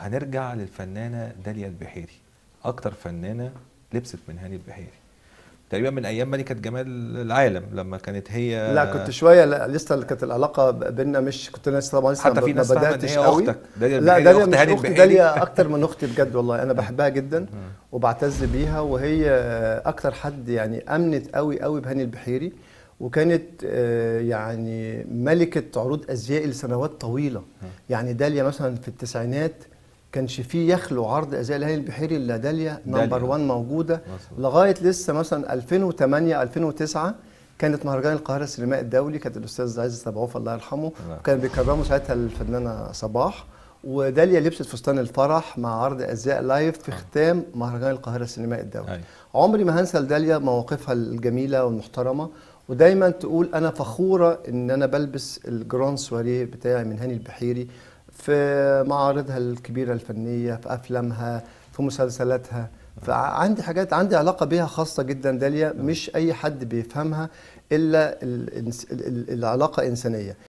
هنرجع للفنانه داليا البحيري اكتر فنانه لبست من هاني البحيري تقريبا من ايام ملكه جمال العالم لما كانت هي لا كنت شويه لا لسه كانت العلاقه بيننا مش كنت لسه طبعا لسه حتى في ناس ما بداتش هي اختك داليا لا داليا أخت مش اختي داليا اكتر من اختي بجد والله انا بحبها جدا وبعتز بيها وهي اكتر حد يعني امنت قوي قوي بهاني البحيري وكانت آه، يعني ملكه عروض ازياء لسنوات طويله يعني داليا مثلا في التسعينات كانش فيه يخلو عرض ازياء الاهلي البحيري الا داليا نمبر 1 موجوده مصر. لغايه لسه مثلا 2008 2009 كانت مهرجان القاهره السينمائي الدولي كانت الاستاذ عزيز سبعوف الله يرحمه وكان نعم. بيكرمه ساعتها الفنانه صباح وداليا لبست فستان الفرح مع عرض ازياء لايف في نعم. ختام مهرجان القاهره السينمائي الدولي أي. عمري ما هنسى لداليا مواقفها الجميله والمحترمه ودايما تقول انا فخوره ان انا بلبس الجران سواريه بتاعي من هاني البحيري في معارضها الكبيره الفنيه في افلامها في مسلسلاتها فعندي حاجات عندي علاقه بيها خاصه جدا داليا مش اي حد بيفهمها الا العلاقه انسانيه